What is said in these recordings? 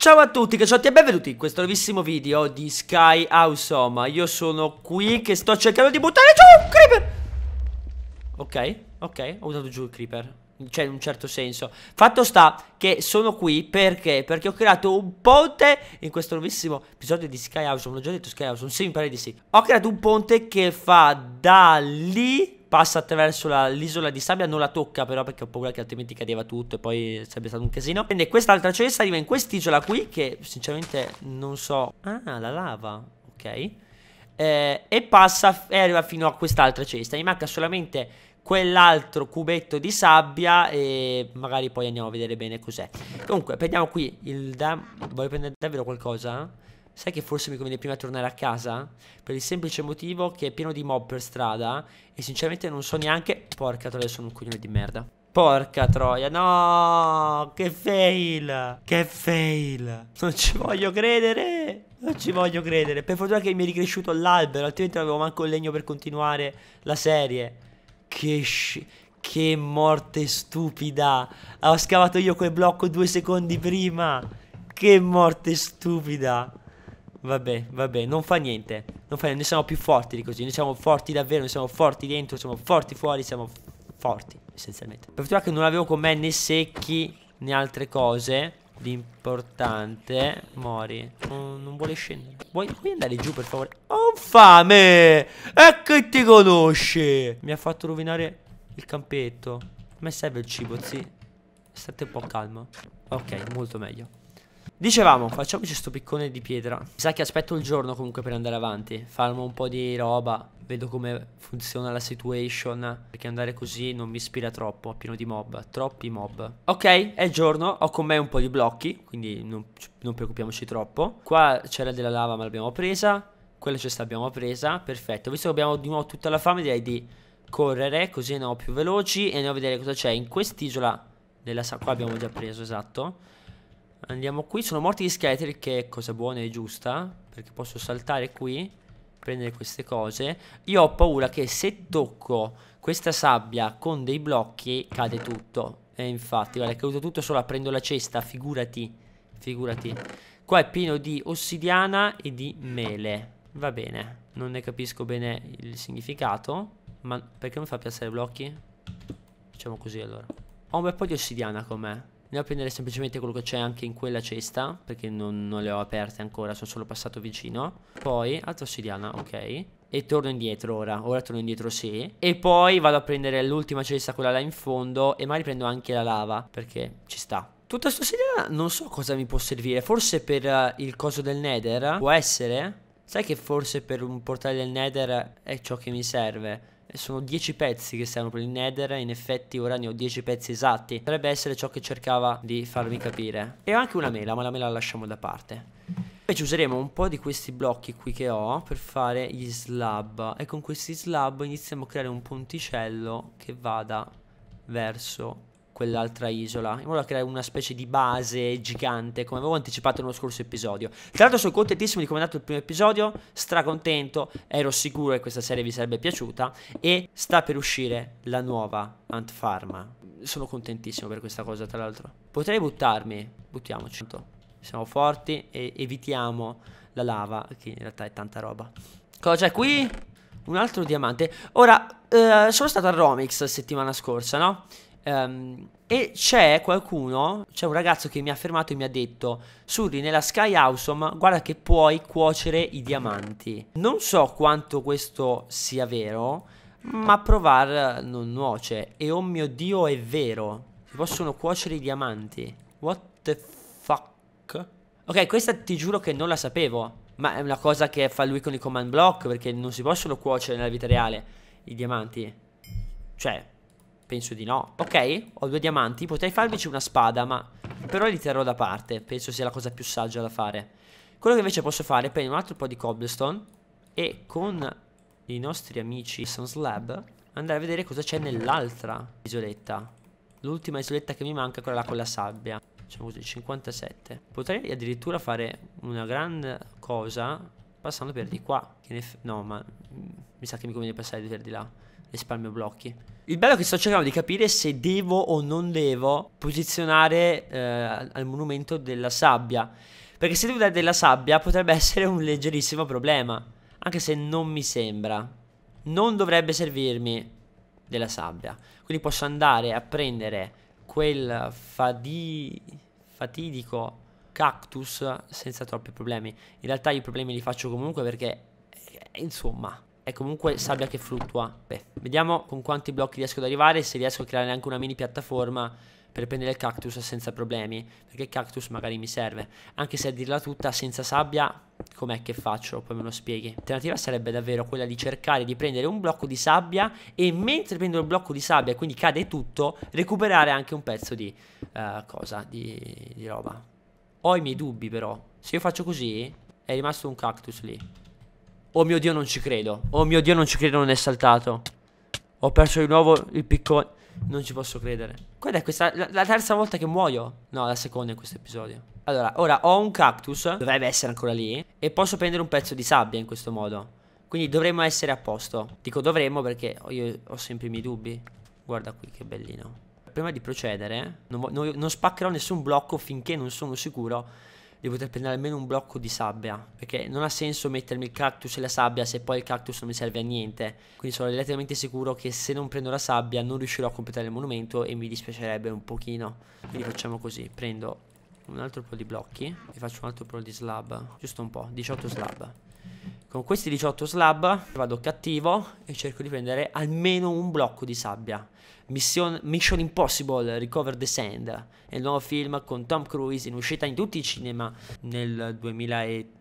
Ciao a tutti cacciotti e benvenuti in questo nuovissimo video di Sky Awesome Io sono qui che sto cercando di buttare giù un creeper Ok, ok, ho buttato giù il creeper Cioè in un certo senso Fatto sta che sono qui perché? Perché ho creato un ponte in questo nuovissimo episodio di Sky Awesome L'ho già detto Sky Awesome, sì mi pare di sì Ho creato un ponte che fa da lì passa attraverso l'isola di sabbia, non la tocca però perché ho paura che altrimenti cadeva tutto e poi sarebbe stato un casino. Quindi quest'altra cesta arriva in quest'isola qui che sinceramente non so... Ah, la lava, ok. Eh, e passa e arriva fino a quest'altra cesta. Mi manca solamente quell'altro cubetto di sabbia e magari poi andiamo a vedere bene cos'è. Comunque, prendiamo qui il dam... Voglio prendere davvero qualcosa? sai che forse mi conviene prima tornare a casa? Per il semplice motivo che è pieno di mob per strada e sinceramente non so neanche... Porca troia, sono un coglione di merda. Porca troia, no, che fail, che fail, non ci voglio credere, non ci voglio credere, per fortuna che mi è ricresciuto l'albero, altrimenti non avevo manco il legno per continuare la serie, che sci... Che morte stupida. Ho scavato io quel blocco due secondi prima. Che morte stupida. Vabbè, vabbè, non fa niente. Non fa niente, noi siamo più forti di così. Noi siamo forti davvero, noi siamo forti dentro, siamo forti fuori, siamo forti, essenzialmente. Per fortuna che non avevo con me né secchi né altre cose. L'importante Mori oh, Non vuole scendere Vuoi, vuoi, andare giù per favore? Ho fame E che ti conosci Mi ha fatto rovinare il campetto A me serve il cibo, zi State un po' calmo Ok, molto meglio Dicevamo, facciamoci sto piccone di pietra. Mi sa che aspetto il giorno comunque per andare avanti. Farmo un po' di roba. Vedo come funziona la situation. Perché andare così non mi ispira troppo. pieno di mob. Troppi mob. Ok, è giorno. Ho con me un po' di blocchi. Quindi non, non preoccupiamoci troppo. Qua c'era della lava ma l'abbiamo presa. Quella ce l'abbiamo presa. Perfetto. Visto che abbiamo di nuovo tutta la fame direi di correre. Così andiamo più veloci. E andiamo a vedere cosa c'è in quest'isola. Della... Qua abbiamo già preso, esatto Andiamo qui, sono morti gli scheletri che è cosa buona e giusta Perché posso saltare qui Prendere queste cose Io ho paura che se tocco questa sabbia con dei blocchi Cade tutto E infatti, guarda, è caduto tutto solo aprendo la cesta Figurati, figurati Qua è pieno di ossidiana e di mele Va bene, non ne capisco bene il significato Ma perché mi fa piazzare blocchi? Facciamo così allora Ho un bel po' di ossidiana con me Andiamo a prendere semplicemente quello che c'è anche in quella cesta Perché non, non, le ho aperte ancora Sono solo passato vicino Poi altra ossidiana, ok E torno indietro ora Ora torno indietro sì E poi vado a prendere l'ultima cesta Quella là in fondo E magari prendo anche la lava Perché ci sta Tutta sta ossidiana non so cosa mi può servire Forse per uh, il coso del nether Può essere Sai che forse per un portale del nether È ciò che mi serve sono 10 pezzi che servono per il nether in effetti ora ne ho 10 pezzi esatti potrebbe essere ciò che cercava di farmi capire e ho anche una mela ma la mela la lasciamo da parte Invece useremo un po' di questi blocchi qui che ho per fare gli slab e con questi slab iniziamo a creare un ponticello che vada verso quell'altra isola, in modo da creare una specie di base gigante, come avevo anticipato nello scorso episodio. Tra l'altro sono contentissimo di come è andato il primo episodio, stracontento, ero sicuro che questa serie vi sarebbe piaciuta e sta per uscire la nuova Ant Pharma. Sono contentissimo per questa cosa, tra l'altro. Potrei buttarmi, buttiamoci. Siamo forti e evitiamo la lava, che in realtà è tanta roba. Cosa c'è qui? Un altro diamante. Ora, eh, sono stato a Romix settimana scorsa, no? Um, e c'è qualcuno, c'è un ragazzo che mi ha fermato e mi ha detto: Suri, nella Sky Awesome, guarda che puoi cuocere i diamanti. Non so quanto questo sia vero, ma provar non nuoce. E oh mio dio, è vero. Si possono cuocere i diamanti. What the fuck? Ok, questa ti giuro che non la sapevo. Ma è una cosa che fa lui con i command block, perché non si possono cuocere nella vita reale i diamanti. Cioè, Penso di no Ok, ho due diamanti Potrei farvi una spada ma Però li terrò da parte Penso sia la cosa più saggia da fare Quello che invece posso fare è prendere un altro po' di cobblestone E con i nostri amici Suns Lab Andare a vedere cosa c'è nell'altra isoletta L'ultima isoletta che mi manca è quella là con la sabbia Diciamo così, 57 Potrei addirittura fare una gran cosa Passando per di qua No ma Mi sa che mi conviene passare per di là risparmio blocchi. Il bello è che sto cercando di capire se devo o non devo posizionare eh, al monumento della sabbia. Perché se devo dare della sabbia potrebbe essere un leggerissimo problema. Anche se non mi sembra. Non dovrebbe servirmi della sabbia. Quindi posso andare a prendere quel fadi... fatidico cactus senza troppi problemi. In realtà i problemi li faccio comunque perché... Eh, insomma, è comunque sabbia che fluttua. Beh, vediamo con quanti blocchi riesco ad arrivare e se riesco a creare anche una mini piattaforma per prendere il cactus senza problemi, perché il cactus magari mi serve. Anche se a dirla tutta, senza sabbia, com'è che faccio? Poi me lo spieghi. L'alternativa sarebbe davvero quella di cercare di prendere un blocco di sabbia e mentre prendo il blocco di sabbia, quindi cade tutto, recuperare anche un pezzo di uh, cosa, di, di roba. Ho i miei dubbi però. Se io faccio così, è rimasto un cactus lì. Oh mio Dio, non ci credo. Oh mio Dio, non ci credo, non è saltato. Ho perso di nuovo il piccone. Non ci posso credere. Guarda, è questa la, la terza volta che muoio. No, la seconda in questo episodio. Allora, ora ho un cactus. Dovrebbe essere ancora lì. E posso prendere un pezzo di sabbia in questo modo. Quindi dovremmo essere a posto. Dico dovremmo perché io ho sempre i miei dubbi. Guarda qui, che bellino. Prima di procedere, non, non, non spaccherò nessun blocco finché non sono sicuro di poter prendere almeno un blocco di sabbia, perché non ha senso mettermi il cactus e la sabbia se poi il cactus non mi serve a niente, quindi sono relativamente sicuro che se non prendo la sabbia non riuscirò a completare il monumento e mi dispiacerebbe un pochino, quindi facciamo così, prendo un altro po' di blocchi e faccio un altro po' di slab, giusto un po', 18 slab con questi 18 slab vado cattivo e cerco di prendere almeno un blocco di sabbia. Mission, Mission Impossible Recover the Sand è il nuovo film con Tom Cruise in uscita in tutti i cinema nel 2013.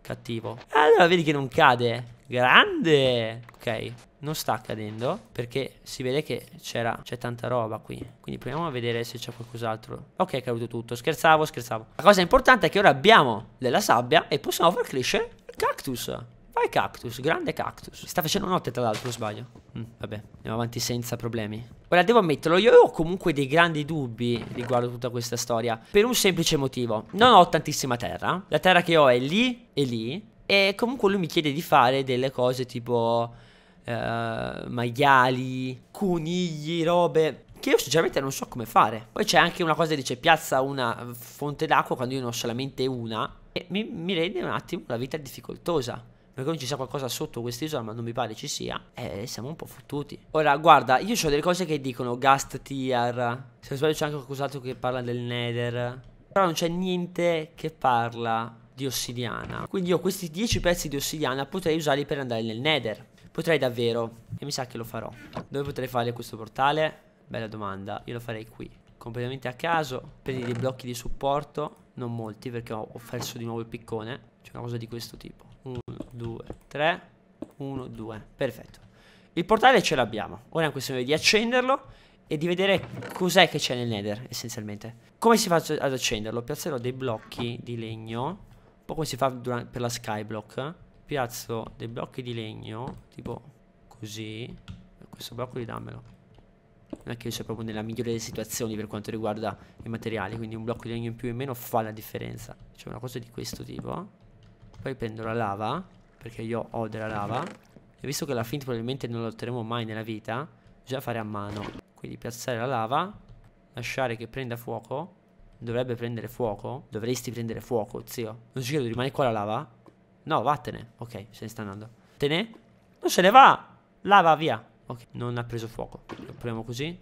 Cattivo. Allora vedi che non cade. Grande! Ok, non sta cadendo perché si vede che c'era c'è tanta roba qui quindi proviamo a vedere se c'è qualcos'altro ok è caduto tutto scherzavo scherzavo la cosa importante è che ora abbiamo della sabbia e possiamo far crescere Cactus. Vai cactus, grande cactus. Sta facendo notte tra l'altro, sbaglio. Mm, vabbè, andiamo avanti senza problemi. Ora devo ammetterlo, io ho comunque dei grandi dubbi riguardo tutta questa storia. Per un semplice motivo. Non ho tantissima terra. La terra che ho è lì e lì. E comunque lui mi chiede di fare delle cose tipo... Eh, maiali, conigli, robe che io sinceramente non so come fare. Poi c'è anche una cosa che dice piazza una fonte d'acqua quando io ne ho solamente una mi, mi, rende un attimo la vita difficoltosa. Perché non ci sia qualcosa sotto quest'isola, ma non mi pare ci sia. E eh, siamo un po' fottuti. Ora, guarda, io ho delle cose che dicono Gast Tier. Se non sbaglio c'è anche qualcos'altro che parla del Nether. Però non c'è niente che parla di ossidiana. Quindi io questi 10 pezzi di ossidiana potrei usarli per andare nel Nether. Potrei davvero. E mi sa che lo farò. Dove potrei fare questo portale? Bella domanda. Io lo farei qui. Completamente a caso. Prendi dei blocchi di supporto. Non molti perché ho, perso di nuovo il piccone C'è una cosa di questo tipo 1, 2, 3 1, 2 Perfetto Il portale ce l'abbiamo Ora è una questione di accenderlo E di vedere cos'è che c'è nel nether essenzialmente Come si fa ad accenderlo? Piazzerò dei blocchi di legno Un po' come si fa per la skyblock Piazzo dei blocchi di legno Tipo così Questo blocco di dammelo non è che io sia proprio nella migliore delle situazioni per quanto riguarda i materiali, quindi un blocco di legno in più e in meno fa la differenza. C'è una cosa di questo tipo. Poi prendo la lava, perché io ho della lava. E visto che la fint probabilmente non la otterremo mai nella vita, bisogna fare a mano. Quindi piazzare la lava, lasciare che prenda fuoco. Dovrebbe prendere fuoco? Dovresti prendere fuoco, zio. Non ci credo, rimane qua la lava? No, vattene. Ok, se ne sta andando. Te ne? Non se ne va! Lava, via. Ok, non ha preso fuoco. Lo proviamo così.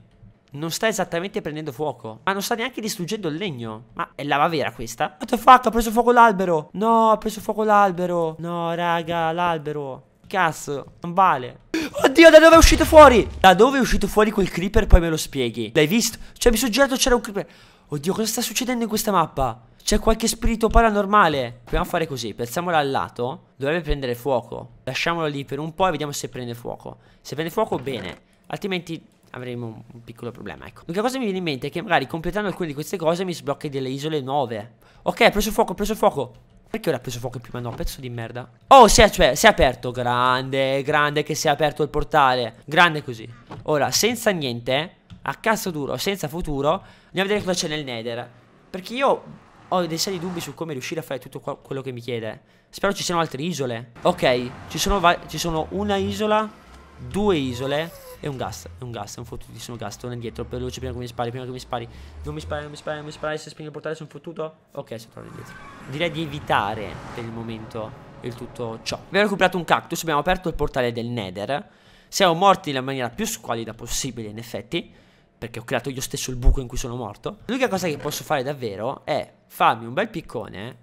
Non sta esattamente prendendo fuoco. Ma non sta neanche distruggendo il legno. Ma è lava vera questa? What the fuck? Ha preso fuoco l'albero. No, ha preso fuoco l'albero. No, raga, l'albero. Cazzo, non vale. Oddio, da dove è uscito fuori? Da dove è uscito fuori quel creeper? Poi me lo spieghi. L'hai visto? Cioè, mi sono girato c'era un creeper. Oddio, cosa sta succedendo in questa mappa? C'è qualche spirito paranormale. Proviamo a fare così. Piazziamolo al lato. Dovrebbe prendere fuoco. Lasciamolo lì per un po' e vediamo se prende fuoco. Se prende fuoco, bene. Altrimenti avremo un piccolo problema, ecco. L'unica cosa che mi viene in mente è che magari completando alcune di queste cose mi sblocchi delle isole nuove. Ok, ha preso fuoco, ha preso fuoco. Perché ora ha preso fuoco prima? No, pezzo di merda. Oh, si è, cioè, si è aperto. Grande, grande che si è aperto il portale. Grande così. Ora, senza niente a cazzo duro, senza futuro, andiamo a vedere cosa c'è nel nether. Perché io ho dei seri dubbi su come riuscire a fare tutto quello che mi chiede. Spero ci siano altre isole. Ok, ci sono, ci sono una isola, due isole e un gas. E un gas, è un fottutissimo gas. Torna indietro, veloce prima che mi spari, prima che mi spari. Non mi spari, non mi spari, non mi spari. Se spingo il portale sono fottuto. Ok, sono tornato indietro. Direi di evitare per il momento il tutto ciò. Abbiamo recuperato un cactus, abbiamo aperto il portale del nether. Siamo morti nella maniera più squalida possibile, in effetti perché ho creato io stesso il buco in cui sono morto. L'unica cosa che posso fare davvero è farmi un bel piccone,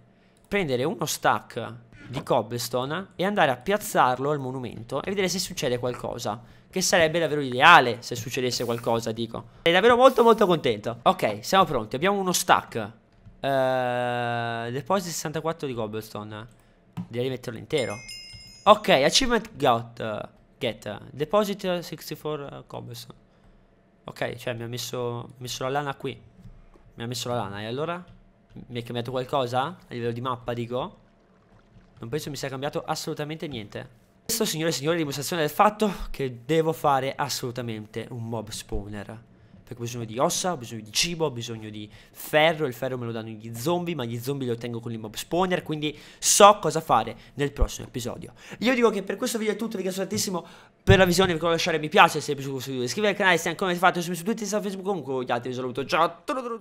prendere uno stack di cobblestone e andare a piazzarlo al monumento e vedere se succede qualcosa. Che sarebbe davvero ideale se succedesse qualcosa, dico. È davvero molto molto contento. Ok, siamo pronti. Abbiamo uno stack. Uh, deposito 64 di cobblestone. Direi di metterlo intero. Ok, achievement got. Uh, get. Deposit 64 eh, cobblestone. Ok, cioè mi ha messo, messo, la lana qui. Mi ha messo la lana e allora? Mi è cambiato qualcosa? A livello di mappa dico? Non penso mi sia cambiato assolutamente niente. Questo signore e signori, è dimostrazione del fatto che devo fare assolutamente un mob spawner perché ho bisogno di ossa, ho bisogno di cibo, ho bisogno di ferro, il ferro me lo danno gli zombie, ma gli zombie li ottengo con il mob spawner, quindi so cosa fare nel prossimo episodio. Io dico che per questo video è tutto, vi ringrazio tantissimo per la visione, vi ricordo di lasciare mi piace se vi è piaciuto questo video, iscrivetevi al canale se ancora non avete fatto, se mi su tutti, se Facebook, comunque gli altri vi saluto, ciao!